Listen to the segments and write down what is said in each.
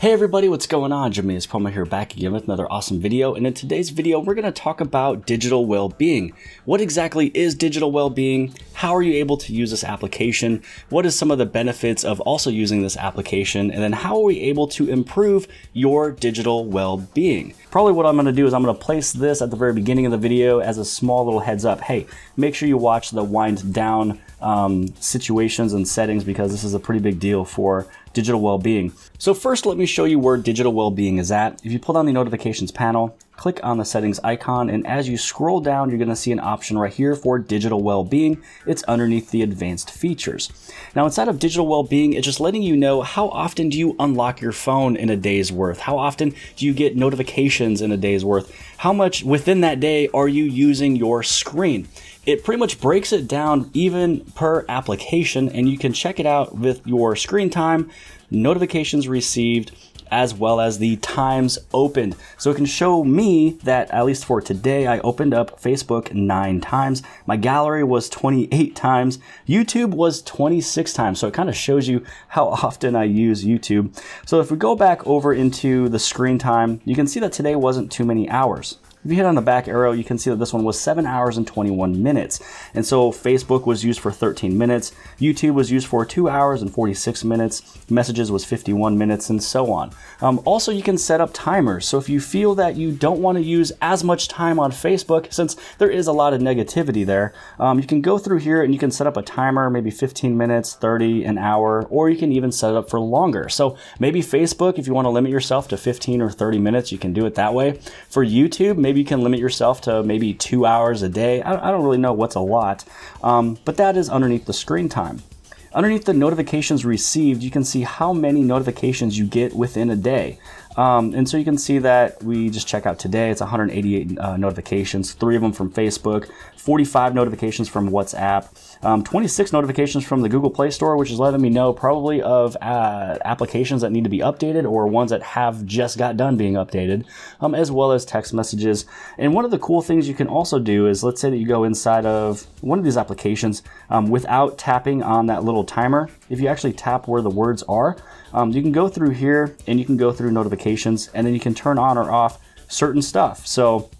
Hey everybody, what's going on? Jimmy is Poma here back again with another awesome video. And in today's video, we're gonna talk about digital well-being. What exactly is digital well-being? How are you able to use this application? What is some of the benefits of also using this application? And then how are we able to improve your digital well-being? Probably what I'm gonna do is I'm gonna place this at the very beginning of the video as a small little heads up. Hey, make sure you watch the wind down um, situations and settings because this is a pretty big deal for digital well-being. So first, let me show you where digital well-being is at. If you pull down the notifications panel, click on the settings icon, and as you scroll down, you're gonna see an option right here for digital well-being. It's underneath the advanced features. Now inside of digital well-being, it's just letting you know how often do you unlock your phone in a day's worth? How often do you get notifications in a day's worth? How much within that day are you using your screen? It pretty much breaks it down even per application and you can check it out with your screen time notifications received, as well as the times opened. So it can show me that, at least for today, I opened up Facebook nine times. My gallery was 28 times. YouTube was 26 times. So it kind of shows you how often I use YouTube. So if we go back over into the screen time, you can see that today wasn't too many hours. If you hit on the back arrow, you can see that this one was 7 hours and 21 minutes. And so Facebook was used for 13 minutes, YouTube was used for 2 hours and 46 minutes, messages was 51 minutes, and so on. Um, also, you can set up timers. So if you feel that you don't want to use as much time on Facebook, since there is a lot of negativity there, um, you can go through here and you can set up a timer, maybe 15 minutes, 30, an hour, or you can even set it up for longer. So maybe Facebook, if you want to limit yourself to 15 or 30 minutes, you can do it that way. For YouTube, maybe maybe you can limit yourself to maybe two hours a day. I, I don't really know what's a lot, um, but that is underneath the screen time. Underneath the notifications received, you can see how many notifications you get within a day. Um, and so you can see that we just check out today. It's 188 uh, notifications, three of them from Facebook, 45 notifications from WhatsApp, um, 26 notifications from the Google Play Store, which is letting me know probably of uh, applications that need to be updated or ones that have just got done being updated, um, as well as text messages. And one of the cool things you can also do is let's say that you go inside of one of these applications um, without tapping on that little timer. If you actually tap where the words are, um, you can go through here and you can go through notifications and then you can turn on or off certain stuff. So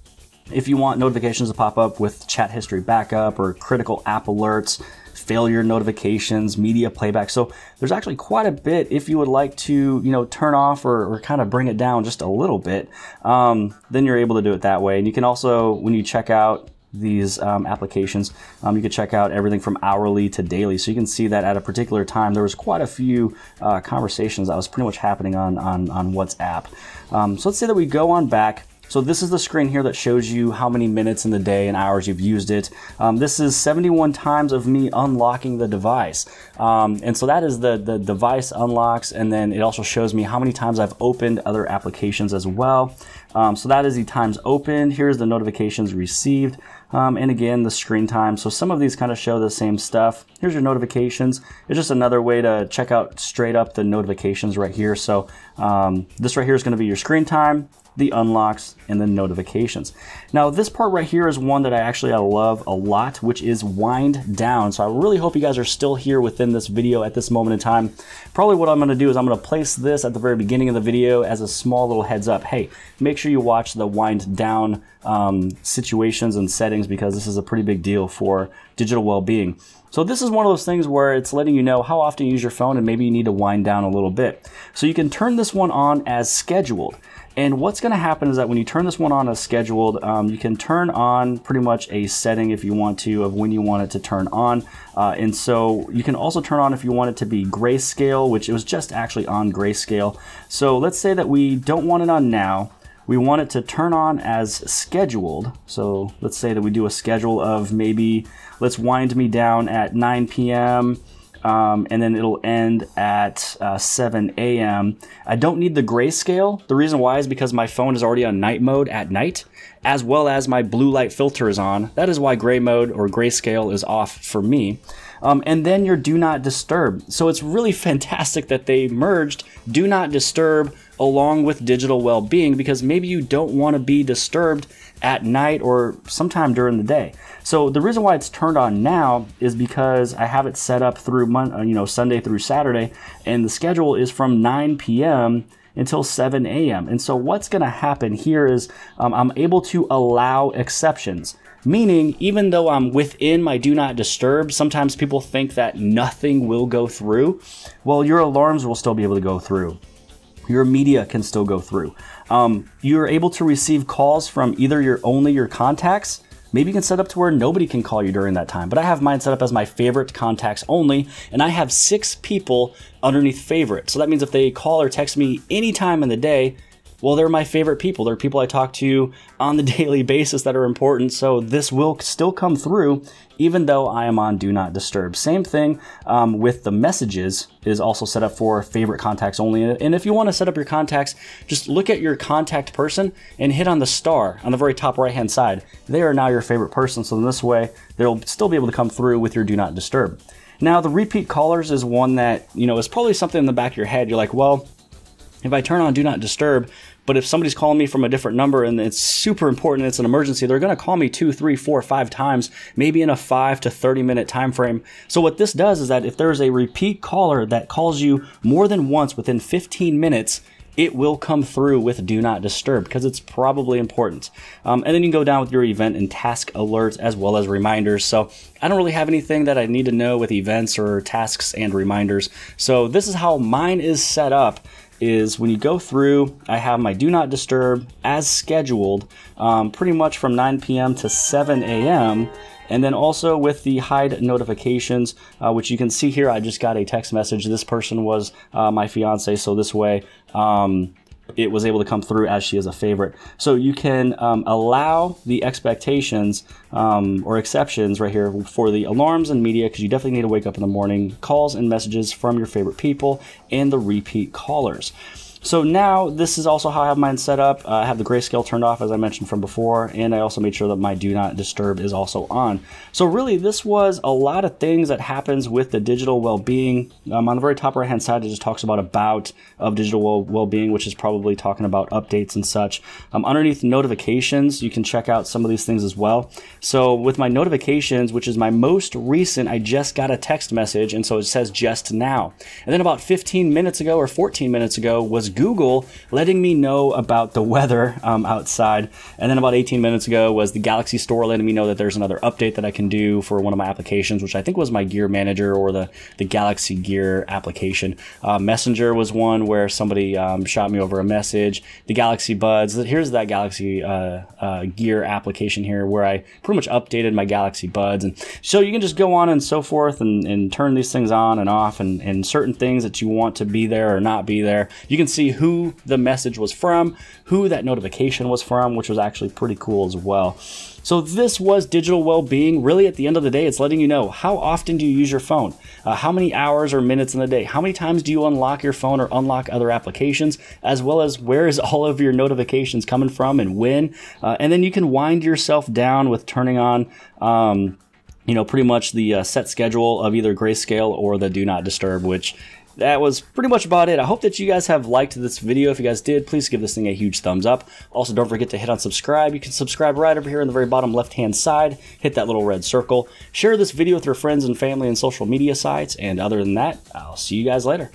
if you want notifications to pop up with chat history backup or critical app alerts, failure notifications, media playback. So there's actually quite a bit if you would like to, you know, turn off or, or kind of bring it down just a little bit, um, then you're able to do it that way. And you can also, when you check out, these um, applications. Um, you can check out everything from hourly to daily. So you can see that at a particular time, there was quite a few uh, conversations that was pretty much happening on, on, on WhatsApp. Um, so let's say that we go on back. So this is the screen here that shows you how many minutes in the day and hours you've used it. Um, this is 71 times of me unlocking the device. Um, and so that is the, the device unlocks and then it also shows me how many times I've opened other applications as well. Um, so that is the times open. Here's the notifications received. Um, and again, the screen time. So some of these kind of show the same stuff. Here's your notifications. It's just another way to check out straight up the notifications right here. So um, this right here is gonna be your screen time the unlocks, and the notifications. Now this part right here is one that I actually I love a lot, which is wind down. So I really hope you guys are still here within this video at this moment in time. Probably what I'm gonna do is I'm gonna place this at the very beginning of the video as a small little heads up. Hey, make sure you watch the wind down um, situations and settings because this is a pretty big deal for digital well-being. So this is one of those things where it's letting you know how often you use your phone and maybe you need to wind down a little bit. So you can turn this one on as scheduled. And what's gonna happen is that when you turn this one on as scheduled, um, you can turn on pretty much a setting if you want to of when you want it to turn on. Uh, and so you can also turn on if you want it to be grayscale, which it was just actually on grayscale. So let's say that we don't want it on now. We want it to turn on as scheduled. So let's say that we do a schedule of maybe, let's wind me down at 9 p.m. Um, and then it'll end at uh, 7 a.m. I don't need the grayscale. The reason why is because my phone is already on night mode at night, as well as my blue light filter is on. That is why gray mode or grayscale is off for me. Um, and then your do not disturb. So it's really fantastic that they merged do not disturb along with digital well being because maybe you don't want to be disturbed at night or sometime during the day. So the reason why it's turned on now is because I have it set up through mon- uh, you know Sunday through Saturday, and the schedule is from 9 p.m. Until 7 a.m. And so, what's going to happen here is um, I'm able to allow exceptions. Meaning, even though I'm within my do not disturb, sometimes people think that nothing will go through. Well, your alarms will still be able to go through your media can still go through. Um, you're able to receive calls from either your only your contacts. Maybe you can set up to where nobody can call you during that time. But I have mine set up as my favorite contacts only, and I have six people underneath favorite. So that means if they call or text me any time in the day, well, they're my favorite people. They're people I talk to on the daily basis that are important. So this will still come through, even though I am on Do Not Disturb. Same thing um, with the messages it is also set up for favorite contacts only. And if you want to set up your contacts, just look at your contact person and hit on the star on the very top right hand side. They are now your favorite person. So in this way, they'll still be able to come through with your Do Not Disturb. Now, the repeat callers is one that, you know, is probably something in the back of your head. You're like, well, if I turn on Do Not Disturb, but if somebody's calling me from a different number and it's super important, it's an emergency, they're going to call me two, three, four, five times, maybe in a five to 30 minute time frame. So what this does is that if there's a repeat caller that calls you more than once within 15 minutes, it will come through with do not disturb because it's probably important. Um, and then you can go down with your event and task alerts as well as reminders. So I don't really have anything that I need to know with events or tasks and reminders. So this is how mine is set up is when you go through, I have my do not disturb as scheduled, um, pretty much from 9 p.m. to 7 a.m. And then also with the hide notifications, uh, which you can see here, I just got a text message. This person was uh, my fiance, so this way. Um, it was able to come through as she is a favorite. So you can um, allow the expectations um, or exceptions right here for the alarms and media because you definitely need to wake up in the morning, calls and messages from your favorite people, and the repeat callers. So now this is also how I have mine set up. Uh, I have the grayscale turned off as I mentioned from before, and I also made sure that my do not disturb is also on. So really this was a lot of things that happens with the digital well-being. Um, on the very top right hand side, it just talks about about of digital well-being, which is probably talking about updates and such. Um, underneath notifications, you can check out some of these things as well. So with my notifications, which is my most recent, I just got a text message, and so it says just now. And then about 15 minutes ago or 14 minutes ago was Google letting me know about the weather um, outside. And then about 18 minutes ago was the Galaxy Store letting me know that there's another update that I can do for one of my applications, which I think was my Gear Manager or the, the Galaxy Gear application. Uh, Messenger was one where somebody um, shot me over a message. The Galaxy Buds, here's that Galaxy uh, uh, Gear application here where I pretty much updated my Galaxy Buds. And so you can just go on and so forth and, and turn these things on and off and, and certain things that you want to be there or not be there. You can see see who the message was from, who that notification was from, which was actually pretty cool as well. So this was digital well-being. Really, at the end of the day, it's letting you know how often do you use your phone, uh, how many hours or minutes in the day, how many times do you unlock your phone or unlock other applications, as well as where is all of your notifications coming from and when. Uh, and then you can wind yourself down with turning on. Um, you know, pretty much the uh, set schedule of either grayscale or the do not disturb, which that was pretty much about it. I hope that you guys have liked this video. If you guys did, please give this thing a huge thumbs up. Also, don't forget to hit on subscribe. You can subscribe right over here on the very bottom left-hand side. Hit that little red circle. Share this video with your friends and family and social media sites. And other than that, I'll see you guys later.